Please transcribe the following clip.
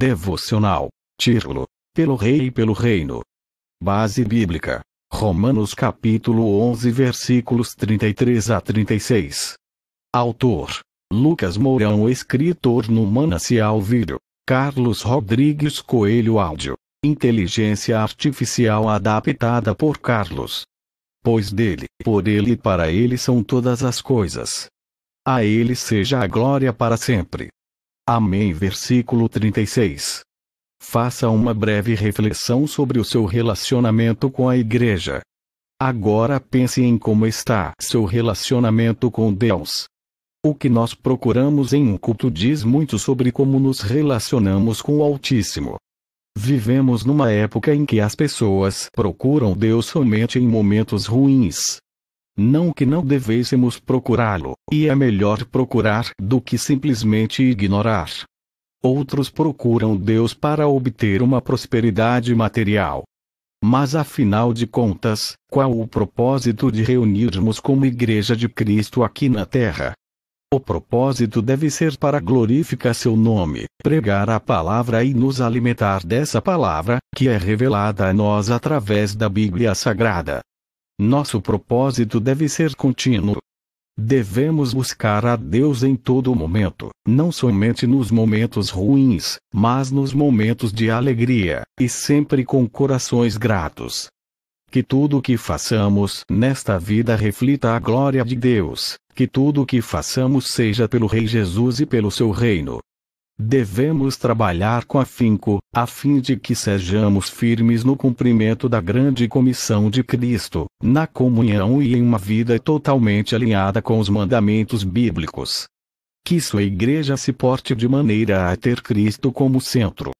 Devocional. Título: Pelo Rei e pelo Reino. Base Bíblica. Romanos capítulo 11 versículos 33 a 36. Autor: Lucas Mourão Escritor no Manancial Vídeo. Carlos Rodrigues Coelho Áudio. Inteligência Artificial adaptada por Carlos. Pois dele, por ele e para ele são todas as coisas. A ele seja a glória para sempre. Amém. Versículo 36. Faça uma breve reflexão sobre o seu relacionamento com a igreja. Agora pense em como está seu relacionamento com Deus. O que nós procuramos em um culto diz muito sobre como nos relacionamos com o Altíssimo. Vivemos numa época em que as pessoas procuram Deus somente em momentos ruins, não que não devêssemos procurá-lo, e é melhor procurar do que simplesmente ignorar. Outros procuram Deus para obter uma prosperidade material. Mas afinal de contas, qual o propósito de reunirmos como Igreja de Cristo aqui na Terra? O propósito deve ser para glorificar seu nome, pregar a palavra e nos alimentar dessa palavra, que é revelada a nós através da Bíblia Sagrada. Nosso propósito deve ser contínuo. Devemos buscar a Deus em todo momento, não somente nos momentos ruins, mas nos momentos de alegria, e sempre com corações gratos. Que tudo o que façamos nesta vida reflita a glória de Deus, que tudo o que façamos seja pelo Rei Jesus e pelo seu reino, Devemos trabalhar com afinco, a fim de que sejamos firmes no cumprimento da grande comissão de Cristo, na comunhão e em uma vida totalmente alinhada com os mandamentos bíblicos. Que sua igreja se porte de maneira a ter Cristo como centro,